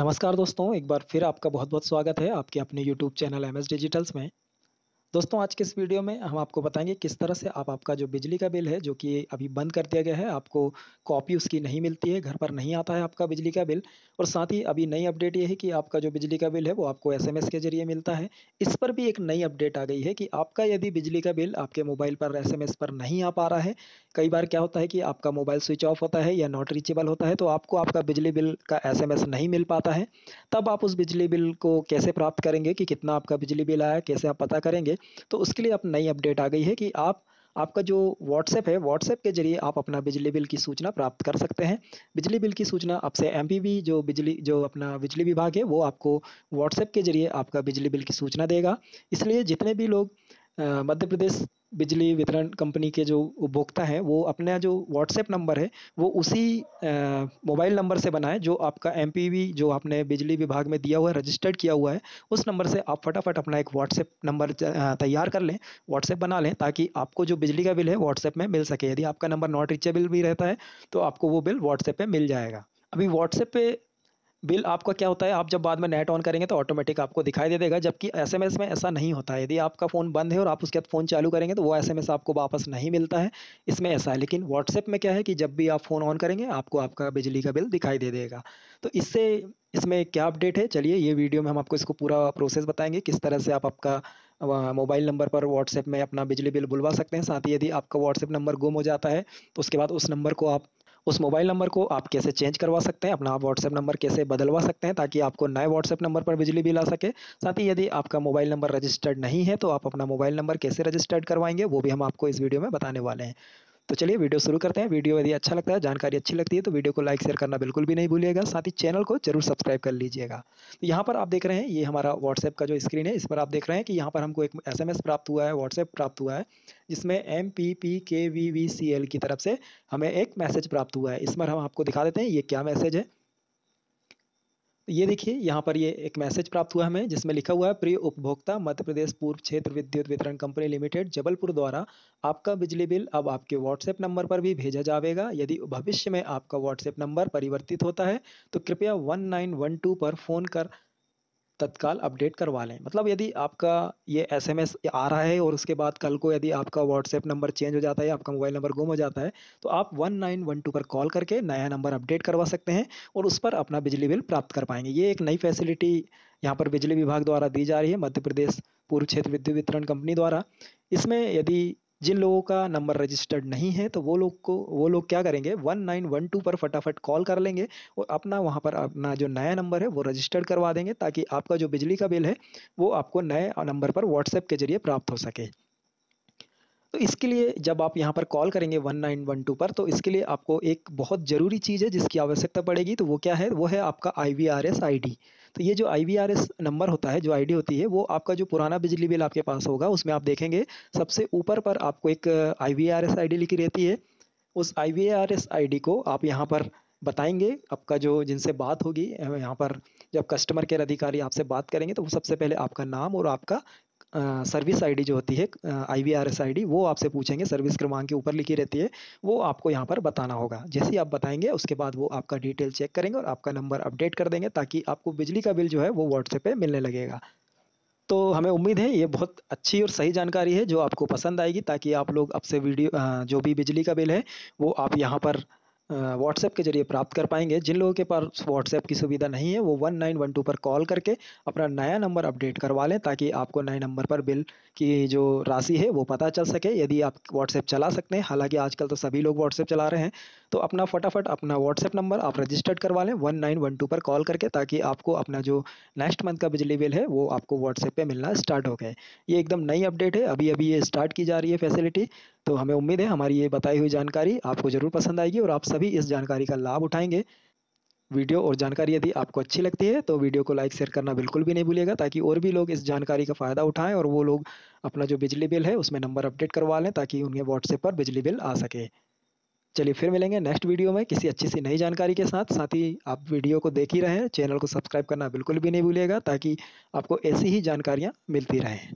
नमस्कार दोस्तों एक बार फिर आपका बहुत बहुत स्वागत है आपके अपने YouTube channel M S digitals में दोस्तों आज के इस वीडियो में हम आपको बताएंगे किस तरह से आप आपका जो बिजली का बिल है जो कि अभी बंद कर दिया गया है आपको कॉपी उसकी नहीं मिलती है घर पर नहीं आता है आपका बिजली का बिल और साथ ही अभी नई अपडेट ये है कि आपका जो बिजली का बिल है वो आपको एसएमएस के जरिए मिलता है इस पर भी एक नई अपडेट आ गई है कि आपका यदि बिजली का बिल आपके मोबाइल पर एस पर नहीं आ पा रहा है कई बार क्या होता है कि आपका मोबाइल स्विच ऑफ होता है या नॉट रीचेबल होता है तो आपको आपका बिजली बिल का एस नहीं मिल पाता है तब आप उस बिजली बिल को कैसे प्राप्त करेंगे कि कितना आपका बिजली बिल आया कैसे आप पता करेंगे तो उसके लिए अब नई अपडेट आ गई है कि आप आपका जो व्हाट्सएप है व्हाट्सएप के जरिए आप अपना बिजली बिल की सूचना प्राप्त कर सकते हैं बिजली बिल की सूचना आपसे एम जो बिजली जो अपना बिजली विभाग है वो आपको व्हाट्सएप के जरिए आपका बिजली बिल की सूचना देगा इसलिए जितने भी लोग मध्य प्रदेश बिजली वितरण कंपनी के जो उपभोक्ता हैं वो अपना जो व्हाट्सएप नंबर है वो उसी मोबाइल नंबर से बनाए जो आपका एम जो आपने बिजली विभाग में दिया हुआ है रजिस्टर्ड किया हुआ है उस नंबर से आप फटाफट अपना एक व्हाट्सएप नंबर तैयार कर लें व्हाट्सएप बना लें ताकि आपको जो बिजली का बिल है व्हाट्सएप में मिल सके यदि आपका नंबर नॉट रिचेबल भी रहता है तो आपको वो बिल व्हाट्सएप पर मिल जाएगा अभी व्हाट्सएप पे बिल आपका क्या होता है आप जब बाद में नेट ऑन करेंगे तो ऑटोमेटिक आपको दिखाई दे देगा जबकि एस में ऐसा नहीं होता है यदि आपका फ़ोन बंद है और आप उसके बाद फ़ोन चालू करेंगे तो वो एस आपको वापस नहीं मिलता है इसमें ऐसा है लेकिन व्हाट्सएप में क्या है कि जब भी आप फ़ोन ऑन करेंगे आपको आपका बिजली का बिल दिखाई दे देगा तो इससे इसमें क्या अपडेट है चलिए ये वीडियो में हम आपको इसको पूरा प्रोसेस बताएंगे किस तरह से आप आपका मोबाइल नंबर पर व्हाट्सएप में अपना बिजली बिल बुलवा सकते हैं साथ ही यदि आपका व्हाट्सएप नंबर गुम हो जाता है तो उसके बाद उस नंबर को आप उस मोबाइल नंबर को आप कैसे चेंज करवा सकते हैं अपना व्हाट्सएप नंबर कैसे बदलवा सकते हैं ताकि आपको नए व्हाट्सएप नंबर पर बिजली बिल आ सके साथ ही यदि आपका मोबाइल नंबर रजिस्टर्ड नहीं है तो आप अपना मोबाइल नंबर कैसे रजिस्टर्ड करवाएंगे वो भी हम आपको इस वीडियो में बताने वाले हैं तो चलिए वीडियो शुरू करते हैं वीडियो यदि अच्छा लगता है जानकारी अच्छी लगती है तो वीडियो को लाइक शेयर करना बिल्कुल भी नहीं भूलिएगा साथ ही चैनल को जरूर सब्सक्राइब कर लीजिएगा तो यहाँ पर आप देख रहे हैं ये हमारा व्हाट्सएप का जो स्क्रीन है इस पर आप देख रहे हैं कि यहाँ पर हमको एक एस प्राप्त हुआ है व्हाट्सएप प्राप्त हुआ है जिसमें M P P K V V C L की तरफ से हमें एक मैसेज प्राप्त हुआ है इस पर हम आपको दिखा देते हैं ये क्या मैसेज है तो ये देखिए यहाँ पर ये एक मैसेज प्राप्त हुआ हमें जिसमें लिखा हुआ है प्रिय उपभोक्ता मध्य प्रदेश पूर्व क्षेत्र विद्युत वितरण कंपनी लिमिटेड जबलपुर द्वारा आपका बिजली बिल अब आपके व्हाट्सएप नंबर पर भी भेजा जाएगा यदि भविष्य में आपका व्हाट्सएप नंबर परिवर्तित होता है तो कृपया 1912 पर फ़ोन कर तत्काल अपडेट करवा लें मतलब यदि आपका ये एसएमएस आ रहा है और उसके बाद कल को यदि आपका व्हाट्सएप नंबर चेंज हो जाता है आपका मोबाइल नंबर गुम हो जाता है तो आप वन नाइन वन टू पर कॉल करके नया नंबर अपडेट करवा सकते हैं और उस पर अपना बिजली बिल प्राप्त कर पाएंगे ये एक नई फैसिलिटी यहाँ पर बिजली विभाग द्वारा दी जा रही है मध्य प्रदेश पूर्व क्षेत्र विद्युत वितरण कंपनी द्वारा इसमें यदि जिन लोगों का नंबर रजिस्टर्ड नहीं है तो वो लोग को वो लोग क्या करेंगे वन नाइन वन टू पर फटाफट कॉल कर लेंगे और अपना वहाँ पर अपना जो नया नंबर है वो रजिस्टर्ड करवा देंगे ताकि आपका जो बिजली का बिल है वो आपको नए नंबर पर व्हाट्सएप के जरिए प्राप्त हो सके तो इसके लिए जब आप यहाँ पर कॉल करेंगे वन नाइन वन टू पर तो इसके लिए आपको एक बहुत ज़रूरी चीज़ है जिसकी आवश्यकता पड़ेगी तो वो क्या है वो है आपका I V R S I D तो ये जो I V R S number होता है जो आई डी होती है वो आपका जो पुराना बिजली बिल आपके पास होगा उसमें आप देखेंगे सबसे ऊपर पर आपको एक I V R S I D लिखी रहती है उस I V R S I D को आप यहाँ पर बताएंगे आपका जो जिनसे बात होगी यहाँ पर जब कस्टमर केयर अधिकारी आपसे बात करेंगे तो वो सबसे पहले आपका नाम और आपका सर्विस आईडी जो होती है I V R S I वो आपसे पूछेंगे सर्विस क्रमांक के ऊपर लिखी रहती है वो आपको यहाँ पर बताना होगा जैसे ही आप बताएंगे उसके बाद वो आपका डिटेल चेक करेंगे और आपका नंबर अपडेट कर देंगे ताकि आपको बिजली का बिल जो है वो व्हाट्सएप पर मिलने लगेगा तो हमें उम्मीद है ये बहुत अच्छी और सही जानकारी है जो आपको पसंद आएगी ताकि आप लोग अब से वीडियो जो भी बिजली का बिल है वो आप यहाँ पर व्हाट्सएप के जरिए प्राप्त कर पाएंगे जिन लोगों के पास व्हाट्सएप की सुविधा नहीं है वो वन नाइन वन टू पर कॉल करके अपना नया नंबर अपडेट करवा लें ताकि आपको नए नंबर पर बिल की जो राशि है वो पता चल सके यदि आप व्हाट्सएप चला सकते हैं हालांकि आजकल तो सभी लोग व्हाट्सएप चला रहे हैं तो अपना फटाफट अपना व्हाट्सएप नंबर आप रजिस्टर्ड करवा लें वन नाइन वन टू पर कॉल करके ताकि आपको अपना जो नेक्स्ट मंथ का बिजली बिल है वो आपको व्हाट्सएप पर मिलना स्टार्ट हो गए ये एकदम नई अपडेट है अभी अभी ये स्टार्ट की जा रही है फैसिलिटी तो हमें उम्मीद है हमारी ये बताई हुई जानकारी आपको ज़रूर पसंद आएगी और आप सभी इस जानकारी का लाभ उठाएंगे वीडियो और जानकारी यदि आपको अच्छी लगती है तो वीडियो को लाइक शेयर करना बिल्कुल भी नहीं भूलिएगा ताकि और भी लोग इस जानकारी का फ़ायदा उठाएं और वो लोग अपना जो बिजली बिल है उसमें नंबर अपडेट करवा लें ताकि उनके व्हाट्सएप पर बिजली बिल आ सके चलिए फिर मिलेंगे नेक्स्ट वीडियो में किसी अच्छी सी नई जानकारी के साथ साथ ही आप वीडियो को देख ही रहें चैनल को सब्सक्राइब करना बिल्कुल भी नहीं भूलिएगा ताकि आपको ऐसी ही जानकारियाँ मिलती रहें